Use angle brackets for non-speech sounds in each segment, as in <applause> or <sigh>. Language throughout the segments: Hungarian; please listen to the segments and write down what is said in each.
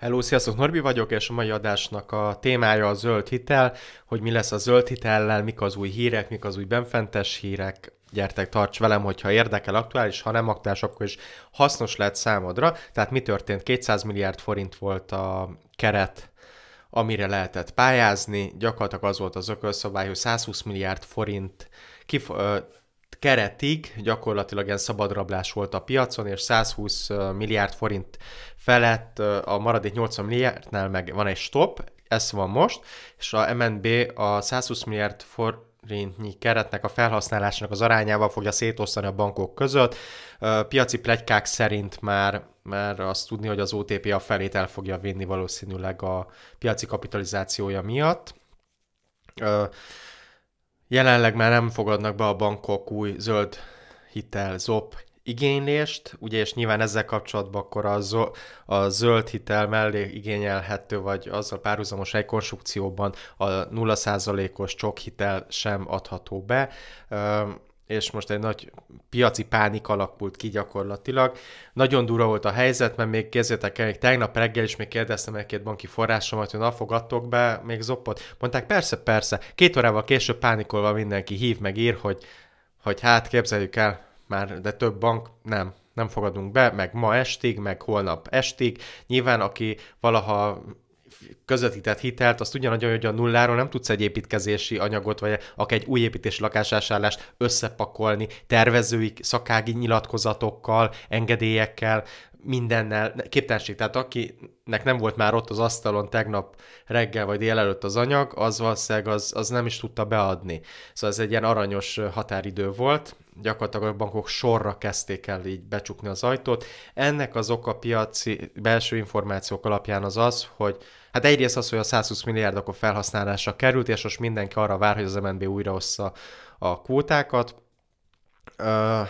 Hello, sziasztok, Norbi vagyok, és a mai adásnak a témája a zöld hitel, hogy mi lesz a zöld hitellel, mik az új hírek, mik az új benfentes hírek, gyertek, tarts velem, hogyha érdekel aktuális, ha nem aktuális, akkor is hasznos lehet számodra. Tehát mi történt? 200 milliárd forint volt a keret, amire lehetett pályázni, gyakorlatilag az volt az ökölszabály, hogy 120 milliárd forint kif- keretig gyakorlatilag ilyen szabadrablás volt a piacon, és 120 milliárd forint felett a maradék 80 milliárdnál meg van egy stop, ez van most, és a MNB a 120 milliárd forint forintnyi keretnek a felhasználásának az arányával fogja szétosztani a bankok között. Piaci plegykák szerint már, már azt tudni, hogy az OTP a felét el fogja vinni valószínűleg a piaci kapitalizációja miatt. Jelenleg már nem fogadnak be a bankok új zöld hitel ZOP igénylést, ugye, és nyilván ezzel kapcsolatban akkor a, zo- a zöld hitel mellé igényelhető, vagy azzal párhuzamos konstrukcióban a 0%-os csokhitel sem adható be. Üm, és most egy nagy piaci pánik alakult ki gyakorlatilag. Nagyon dura volt a helyzet, mert még kezdjétek el, még tegnap reggel is még kérdeztem egy két banki forrásomat, hogy na fogadtok be, még zoppot. Mondták, persze, persze. Két órával később pánikolva mindenki hív meg ír, hogy, hogy hát képzeljük el, már, de több bank nem, nem fogadunk be, meg ma estig, meg holnap estig. Nyilván, aki valaha közvetített hitelt, azt tudja nagyon, hogy a nulláról nem tudsz egy építkezési anyagot, vagy akár egy új építési lakásásállást összepakolni tervezői szakági nyilatkozatokkal, engedélyekkel, mindennel képtelenség. Tehát akinek nem volt már ott az asztalon tegnap reggel vagy délelőtt az anyag, az valószínűleg az, az nem is tudta beadni. Szóval ez egy ilyen aranyos határidő volt. Gyakorlatilag a bankok sorra kezdték el így becsukni az ajtót. Ennek az oka piaci belső információk alapján az az, hogy Hát egyrészt az, hogy a 120 milliárdok a felhasználásra került, és most mindenki arra vár, hogy az MNB újraossza a kvótákat. Uh,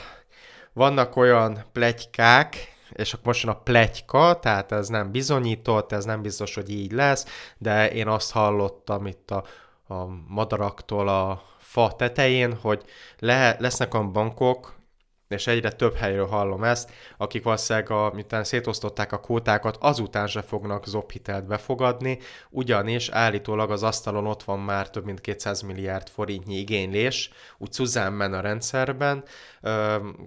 vannak olyan plegykák, és akkor most jön a pletyka, tehát ez nem bizonyított, ez nem biztos, hogy így lesz, de én azt hallottam itt a, a madaraktól a fa tetején, hogy le, lesznek olyan bankok, és egyre több helyről hallom ezt, akik valószínűleg, a, miután szétosztották a kótákat, azután se fognak zobhitelt befogadni, ugyanis állítólag az asztalon ott van már több mint 200 milliárd forintnyi igénylés, úgy Suzanne men a rendszerben.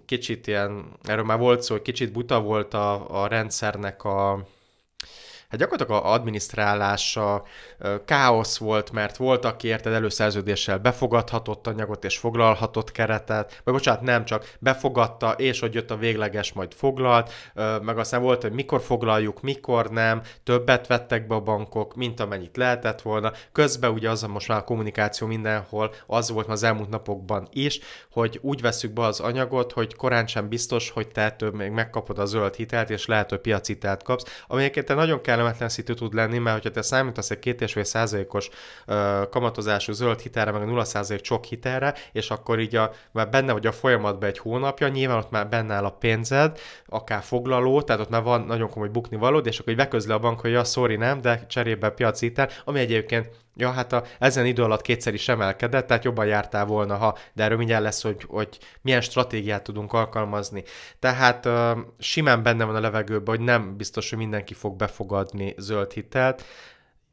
Kicsit ilyen, erről már volt szó, hogy kicsit buta volt a, a rendszernek a hát gyakorlatilag a adminisztrálása káosz volt, mert volt, aki érted előszerződéssel befogadhatott anyagot és foglalhatott keretet, vagy bocsánat, nem csak befogadta, és hogy jött a végleges, majd foglalt, meg aztán volt, hogy mikor foglaljuk, mikor nem, többet vettek be a bankok, mint amennyit lehetett volna. Közben ugye az a most már a kommunikáció mindenhol, az volt az elmúlt napokban is, hogy úgy veszük be az anyagot, hogy korán sem biztos, hogy te több még megkapod a zöld hitelt, és lehet, hogy piaci kapsz, amelyeket te nagyon kell kellemetlenszítő tud lenni, mert hogyha te számítasz egy két és százalékos kamatozású zöld hitelre, meg a 0 százalék csok hitelre, és akkor így a, már benne vagy a folyamatban egy hónapja, nyilván ott már benne áll a pénzed, akár foglaló, tehát ott már van nagyon komoly bukni valód, és akkor így beközli a bank, hogy ja, sorry, nem, de cserébe piaci hitel, ami egyébként Ja, hát a, ezen idő alatt kétszer is emelkedett, tehát jobban jártál volna, ha, de erről mindjárt lesz, hogy, hogy milyen stratégiát tudunk alkalmazni. Tehát uh, simán benne van a levegőben, hogy nem biztos, hogy mindenki fog befogadni zöld hitelt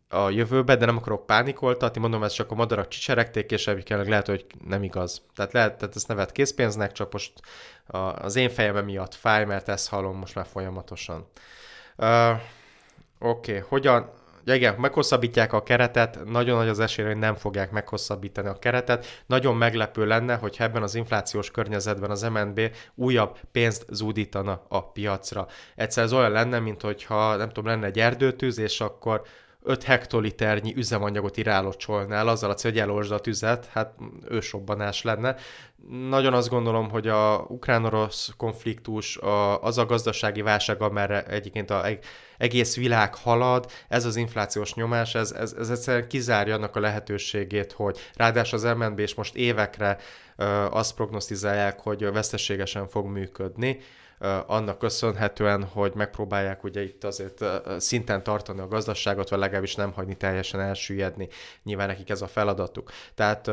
a jövőbe, de nem akarok pánikoltatni, mondom, ez csak a madarak csicseregték, és kell, lehet, hogy nem igaz. Tehát lehet, tehát ezt nevet készpénznek, csak most a, az én fejem miatt fáj, mert ezt hallom most már folyamatosan. Uh, Oké, okay. hogyan, ja igen, meghosszabbítják a keretet, nagyon nagy az esély, hogy nem fogják meghosszabbítani a keretet. Nagyon meglepő lenne, hogy ebben az inflációs környezetben az MNB újabb pénzt zúdítana a piacra. Egyszer ez olyan lenne, mint hogyha nem tudom, lenne egy erdőtűz, és akkor 5 hektoliternyi üzemanyagot irálocsolnál, azzal a cél, hogy elolzsd a tüzet, hát ősobbanás lenne. Nagyon azt gondolom, hogy a ukrán-orosz konfliktus, a, az a gazdasági válság, amerre egyébként a egész világ halad, ez az inflációs nyomás, ez, ez, ez egyszerűen kizárja annak a lehetőségét, hogy ráadásul az MNB és most évekre azt prognosztizálják, hogy veszteségesen fog működni, annak köszönhetően, hogy megpróbálják ugye itt azért szinten tartani a gazdaságot, vagy legalábbis nem hagyni teljesen elsüllyedni. Nyilván nekik ez a feladatuk. Tehát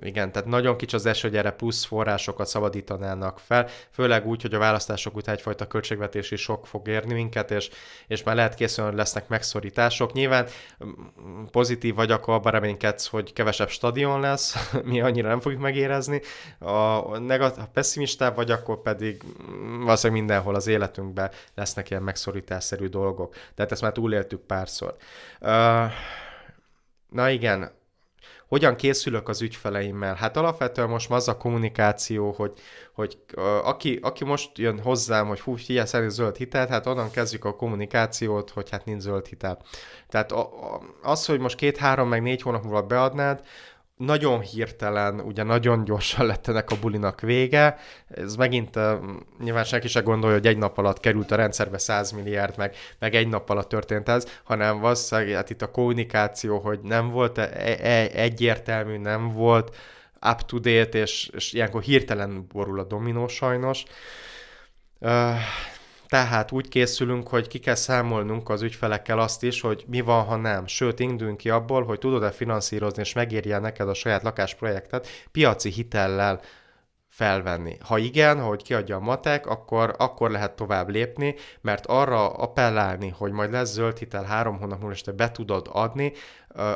igen, tehát nagyon kicsi az eső, hogy erre plusz forrásokat szabadítanának fel, főleg úgy, hogy a választások után egyfajta költségvetési sok fog érni minket, és, és már lehet készülni, hogy lesznek megszorítások. Nyilván mm, pozitív akkor abban reménykedsz, hogy kevesebb stadion lesz, <laughs> mi annyira nem fogjuk megérezni. A, negatív ha pessimistább vagy, akkor pedig mm, valószínűleg mindenhol az életünkben lesznek ilyen megszorításszerű dolgok. Tehát ezt már túléltük párszor. Uh, na igen, hogyan készülök az ügyfeleimmel? Hát alapvetően most az a kommunikáció, hogy, hogy aki, aki most jön hozzám, hogy hú, figyelj, szerint zöld hitelt, hát onnan kezdjük a kommunikációt, hogy hát nincs zöld hitel. Tehát az, hogy most két-három meg négy hónap múlva beadnád, nagyon hirtelen, ugye nagyon gyorsan lett ennek a bulinak vége. Ez megint uh, nyilván senki se gondolja, hogy egy nap alatt került a rendszerbe 100 milliárd, meg, meg egy nap alatt történt ez, hanem valószínűleg hát itt a kommunikáció, hogy nem volt e- e-, e egyértelmű, nem volt up-to-date, és, és ilyenkor hirtelen borul a dominó sajnos. Uh, tehát úgy készülünk, hogy ki kell számolnunk az ügyfelekkel azt is, hogy mi van, ha nem. Sőt, indulunk ki abból, hogy tudod-e finanszírozni, és megérje neked a saját lakásprojektet piaci hitellel felvenni. Ha igen, hogy kiadja a matek, akkor, akkor lehet tovább lépni, mert arra appellálni, hogy majd lesz zöld hitel három hónap múlva, és te be tudod adni,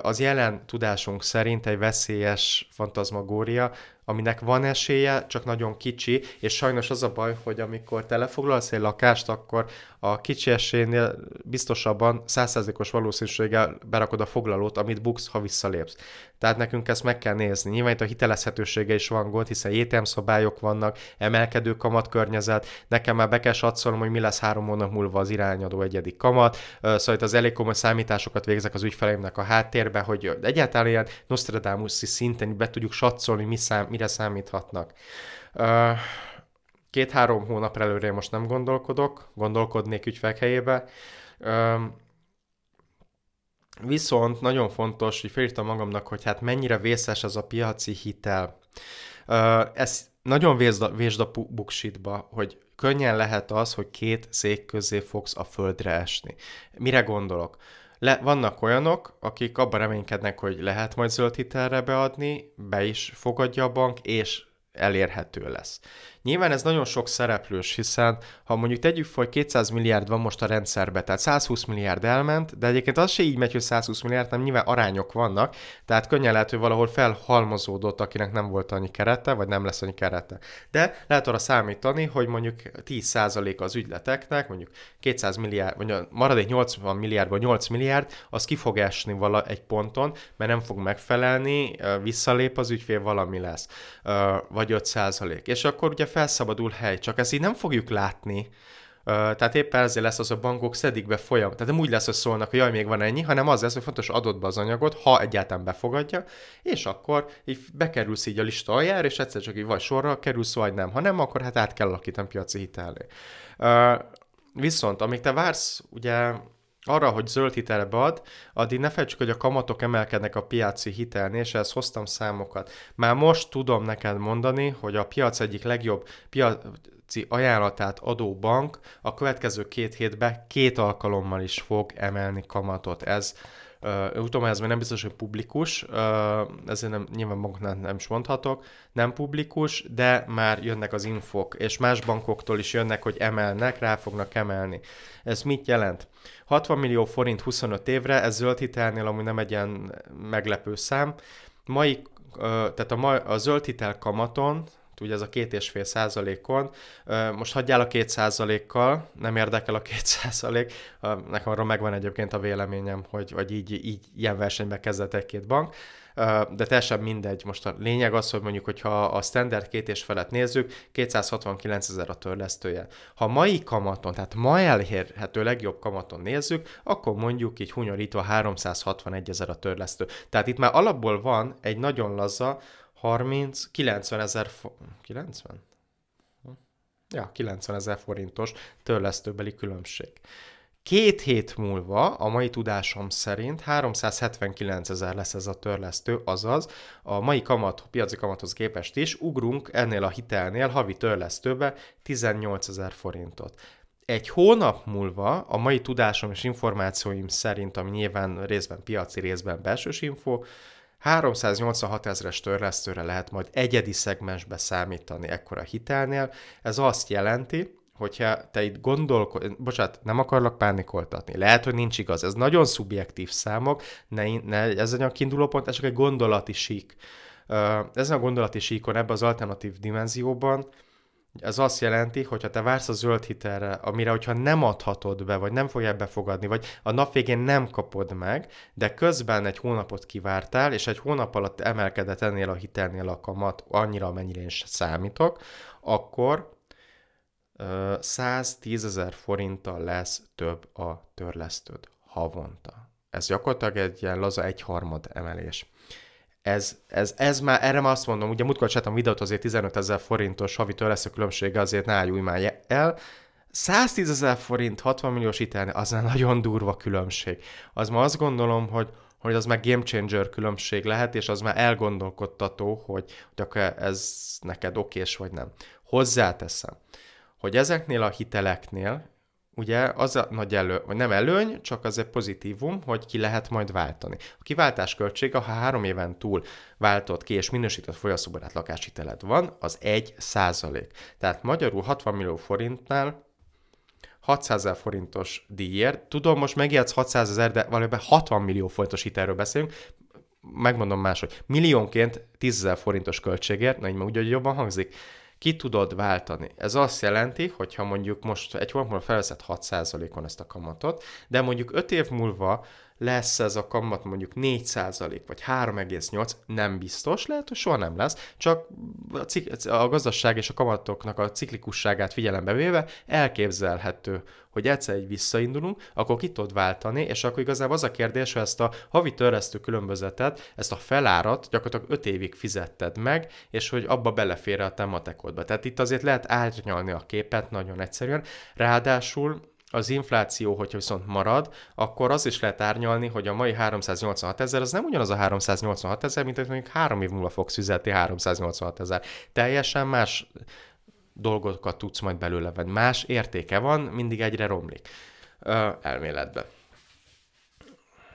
az jelen tudásunk szerint egy veszélyes fantazmagória, aminek van esélye, csak nagyon kicsi, és sajnos az a baj, hogy amikor te lefoglalsz egy lakást, akkor a kicsi esélynél biztosabban százszerzékos valószínűséggel berakod a foglalót, amit buksz, ha visszalépsz. Tehát nekünk ezt meg kell nézni. Nyilván itt a hitelezhetősége is van gond, hiszen JTM szabályok vannak, emelkedő kamatkörnyezet, nekem már be kell satszolom, hogy mi lesz három hónap múlva az irányadó egyedik kamat, szóval itt az elég komoly számításokat végzek az ügyfeleimnek a háttérbe, hogy egyáltalán ilyen Nostradamus szinten be tudjuk satszolni, mi szám, mire számíthatnak. Két-három hónap előre most nem gondolkodok, gondolkodnék ügyfelek helyébe. Viszont nagyon fontos, hogy felírtam magamnak, hogy hát mennyire vészes ez a piaci hitel. Ez nagyon vésd a buksitba, hogy könnyen lehet az, hogy két szék közé fogsz a földre esni. Mire gondolok? Le, vannak olyanok, akik abban reménykednek, hogy lehet majd zöld hitelre beadni, be is fogadja a bank, és elérhető lesz. Nyilván ez nagyon sok szereplős, hiszen ha mondjuk tegyük fel, hogy 200 milliárd van most a rendszerbe, tehát 120 milliárd elment, de egyébként az se így megy, hogy 120 milliárd, nem nyilván arányok vannak, tehát könnyen lehet, hogy valahol felhalmozódott, akinek nem volt annyi kerete, vagy nem lesz annyi kerete. De lehet arra számítani, hogy mondjuk 10% az ügyleteknek, mondjuk 200 milliárd, vagy a maradék 80 vagy 8 milliárd, az ki fog esni vala egy ponton, mert nem fog megfelelni, visszalép az ügyfél, valami lesz. Vagy vagy 5 százalék. És akkor ugye felszabadul hely, csak ezt így nem fogjuk látni. Tehát éppen ezért lesz az, a bankok szedik be folyam. Tehát nem úgy lesz, hogy szólnak, hogy jaj, még van ennyi, hanem az lesz, hogy fontos adott be az anyagot, ha egyáltalán befogadja, és akkor így bekerülsz így a lista aljára, és egyszer csak így vagy sorra kerülsz, vagy nem. Ha nem, akkor hát át kell alakítani piaci hitelé. Viszont, amíg te vársz, ugye arra, hogy zöld hitelre bead, addig ne felejtsük, hogy a kamatok emelkednek a piaci hitelnél, és ehhez hoztam számokat. Már most tudom neked mondani, hogy a piac egyik legjobb piaci ajánlatát adó bank a következő két hétben két alkalommal is fog emelni kamatot. Ez Uh, tudom, ez még nem biztos, hogy publikus, ezért nem, nyilván banknál nem is mondhatok, nem publikus, de már jönnek az infok, és más bankoktól is jönnek, hogy emelnek, rá fognak emelni. Ez mit jelent? 60 millió forint 25 évre, ez zöld hitelnél amúgy nem egy ilyen meglepő szám. Mai, tehát a, ma, a zöld hitel kamaton, ugye ez a két és fél százalékon. Most hagyjál a két százalékkal, nem érdekel a két <laughs> százalék. Nekem arról megvan egyébként a véleményem, hogy, hogy így, így ilyen versenybe kezdett egy-két bank de teljesen mindegy. Most a lényeg az, hogy mondjuk, hogyha a standard két és felett nézzük, 269 ezer a törlesztője. Ha mai kamaton, tehát ma elérhető legjobb kamaton nézzük, akkor mondjuk így hunyorítva 361 ezer a törlesztő. Tehát itt már alapból van egy nagyon laza, 30, 90 ezer, 90? Ja, 90 ezer forintos törlesztőbeli különbség. Két hét múlva, a mai tudásom szerint 379 ezer lesz ez a törlesztő, azaz a mai kamat, piaci kamathoz képest is ugrunk ennél a hitelnél havi törlesztőbe 18 ezer forintot. Egy hónap múlva a mai tudásom és információim szerint, ami nyilván részben piaci, részben belsős info, 386 ezres törlesztőre lehet majd egyedi szegmensbe számítani ekkora hitelnél. Ez azt jelenti, hogyha te itt gondolkod, bocsánat, nem akarlak pánikoltatni, lehet, hogy nincs igaz, ez nagyon szubjektív számok, ne, ne, ez egy kiinduló pont, ez csak egy gondolati sík. Ezen a gondolati síkon, ebben az alternatív dimenzióban ez azt jelenti, hogy ha te vársz a zöld hitelre, amire hogyha nem adhatod be, vagy nem fogják befogadni, vagy a nap végén nem kapod meg, de közben egy hónapot kivártál, és egy hónap alatt emelkedett ennél a hitelnél a kamat, annyira, amennyire én sem számítok, akkor 110 ezer forinttal lesz több a törlesztőd havonta. Ez gyakorlatilag egy ilyen laza egyharmad emelés ez, ez, ez már, erre már azt mondom, ugye múltkor csináltam videót, azért 15 ezer forintos havi törlesztő különbsége, azért ne állj már el. 110 ezer forint, 60 milliós hitelne, az már nagyon durva különbség. Az ma azt gondolom, hogy hogy az már game changer különbség lehet, és az már elgondolkodtató, hogy, hogy akkor ez neked okés vagy nem. Hozzáteszem, hogy ezeknél a hiteleknél, ugye az a nagy elő, vagy nem előny, csak az egy pozitívum, hogy ki lehet majd váltani. A kiváltás költsége, ha három éven túl váltott ki és minősített folyaszobarát lakáshiteled van, az 1 százalék. Tehát magyarul 60 millió forintnál 600 ezer forintos díjért, tudom, most megijedsz 600 ezer, de valójában 60 millió forintos hitelről beszélünk, megmondom máshogy, milliónként 10 ezer forintos költségért, na így már úgy, hogy jobban hangzik, ki tudod váltani. Ez azt jelenti, hogy ha mondjuk most egy hónap múlva felveszed 6%-on ezt a kamatot, de mondjuk 5 év múlva lesz ez a kamat mondjuk 4% vagy 3,8%, nem biztos, lehet, hogy soha nem lesz, csak a, cik- a gazdaság és a kamatoknak a ciklikusságát figyelembe véve elképzelhető, hogy egyszer egy visszaindulunk, akkor ki tud váltani, és akkor igazából az a kérdés, hogy ezt a havi törlesztő különbözetet, ezt a felárat gyakorlatilag 5 évig fizetted meg, és hogy abba belefér a te matekodba. Tehát itt azért lehet árnyalni a képet nagyon egyszerűen. Ráadásul az infláció, hogyha viszont marad, akkor az is lehet árnyalni, hogy a mai 386 ezer az nem ugyanaz a 386 ezer, mint hogy mondjuk három év múlva fogsz fizetni 386 ezer. Teljesen más dolgokat tudsz majd belőle venni. Más értéke van, mindig egyre romlik. Ö, elméletben.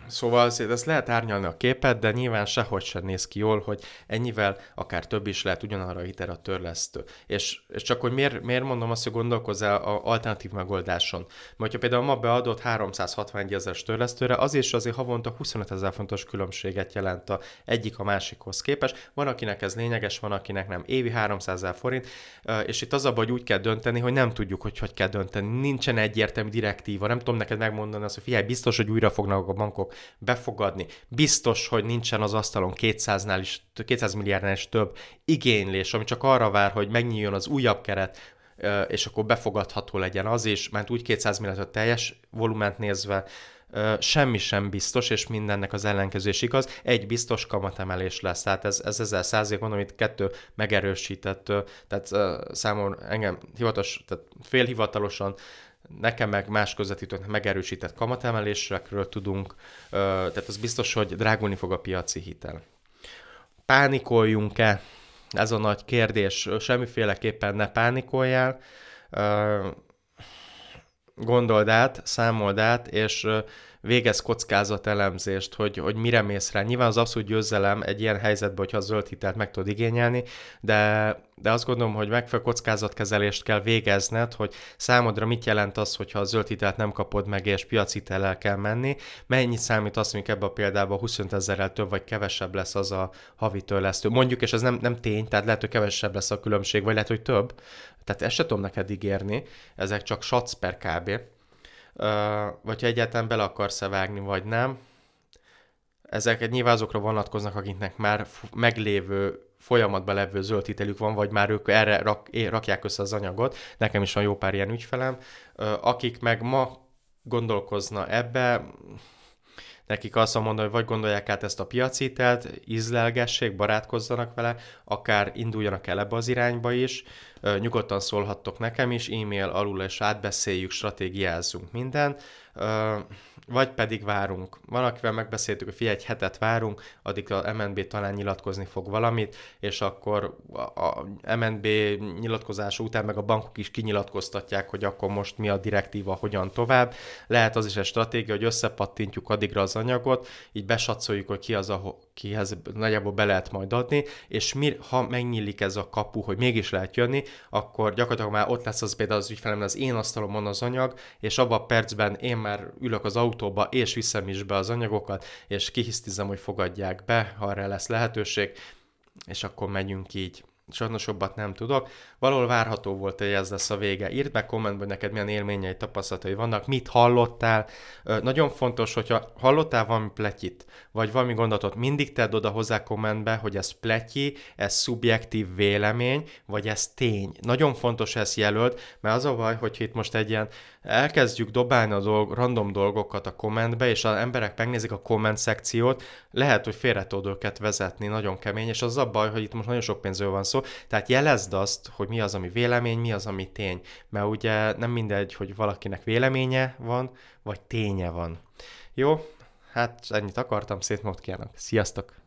Szóval azért ezt lehet árnyalni a képet, de nyilván sehogy sem néz ki jól, hogy ennyivel akár több is lehet ugyanarra a hitel a törlesztő. És, és csak hogy miért, miért mondom azt, hogy gondolkozz el a alternatív megoldáson. Mert ha például ma beadott 361 ezeres törlesztőre, az is azért havonta 25 ezer fontos különbséget jelent a egyik a másikhoz képest. Van, akinek ez lényeges, van, akinek nem. Évi 300 ezer forint, és itt az abban, hogy úgy kell dönteni, hogy nem tudjuk, hogy hogy kell dönteni. Nincsen egyértelmű direktíva, nem tudom neked megmondani azt, hogy figyelj, biztos, hogy újra fognak a bankok befogadni. Biztos, hogy nincsen az asztalon 200-nál is, 200 milliárdnál is több igénylés, ami csak arra vár, hogy megnyíljon az újabb keret, és akkor befogadható legyen az is, mert úgy 200 milliárd a teljes volument nézve, semmi sem biztos, és mindennek az ellenkezés igaz. Egy biztos kamatemelés lesz, tehát ez, ez ezzel százalék, mondom, itt kettő megerősített, tehát számomra engem hivatalos, tehát félhivatalosan nekem meg más közvetítőt megerősített kamatemelésekről tudunk, tehát az biztos, hogy drágulni fog a piaci hitel. Pánikoljunk-e? Ez a nagy kérdés. Semmiféleképpen ne pánikoljál. Gondold át, számold át, és végez kockázatelemzést, hogy, hogy mire mész rá. Nyilván az abszolút győzelem egy ilyen helyzetben, hogyha a zöld hitelt meg tudod igényelni, de, de azt gondolom, hogy megfelelő kockázatkezelést kell végezned, hogy számodra mit jelent az, hogyha a zöld hitelt nem kapod meg, és el kell menni, mennyit számít az, mondjuk ebbe a példában 25 ezerrel több vagy kevesebb lesz az a havi törlesztő. Mondjuk, és ez nem, nem tény, tehát lehet, hogy kevesebb lesz a különbség, vagy lehet, hogy több. Tehát ezt sem tudom neked ígérni, ezek csak satsz per kb vagy ha egyáltalán bele akarsz-e vágni, vagy nem. Ezek nyilván azokra vonatkoznak, akiknek már meglévő folyamatban levő zöldítelük van, vagy már ők erre rak, rakják össze az anyagot. Nekem is van jó pár ilyen ügyfelem. Akik meg ma gondolkozna ebbe, nekik azt mondom, hogy vagy gondolják át ezt a piacitelt, izlelgessék, barátkozzanak vele, akár induljanak el ebbe az irányba is, nyugodtan szólhattok nekem is, e-mail alul és átbeszéljük, stratégiázzunk minden, vagy pedig várunk. Van, akivel megbeszéltük, hogy figyelj, egy hetet várunk, addig a MNB talán nyilatkozni fog valamit, és akkor a MNB nyilatkozása után meg a bankok is kinyilatkoztatják, hogy akkor most mi a direktíva, hogyan tovább. Lehet az is egy stratégia, hogy összepattintjuk addigra az anyagot, így besatszoljuk, hogy ki az, akihez nagyjából be lehet majd adni, és mi, ha megnyílik ez a kapu, hogy mégis lehet jönni, akkor gyakorlatilag már ott lesz az például az ügyfelem, az én asztalomon az anyag, és abban a percben én már ülök az autóba, és viszem is be az anyagokat, és kihisztizem, hogy fogadják be, ha erre lesz lehetőség, és akkor megyünk így sajnos jobbat nem tudok. Valahol várható volt, hogy ez lesz a vége. Írd meg kommentben, hogy neked milyen élményei, tapasztalatai vannak, mit hallottál. Nagyon fontos, hogyha hallottál valami pletyit, vagy valami gondolatot, mindig tedd oda hozzá kommentbe, hogy ez pletyi, ez szubjektív vélemény, vagy ez tény. Nagyon fontos ezt jelölt, mert az a baj, hogy itt most egy ilyen elkezdjük dobálni a dolg, random dolgokat a kommentbe, és az emberek megnézik a komment szekciót, lehet, hogy félre őket vezetni nagyon kemény, és az a baj, hogy itt most nagyon sok pénzről van szó, szó. Tehát jelezd azt, hogy mi az, ami vélemény, mi az, ami tény. Mert ugye nem mindegy, hogy valakinek véleménye van, vagy ténye van. Jó? Hát ennyit akartam, szétmód kérnek. Sziasztok!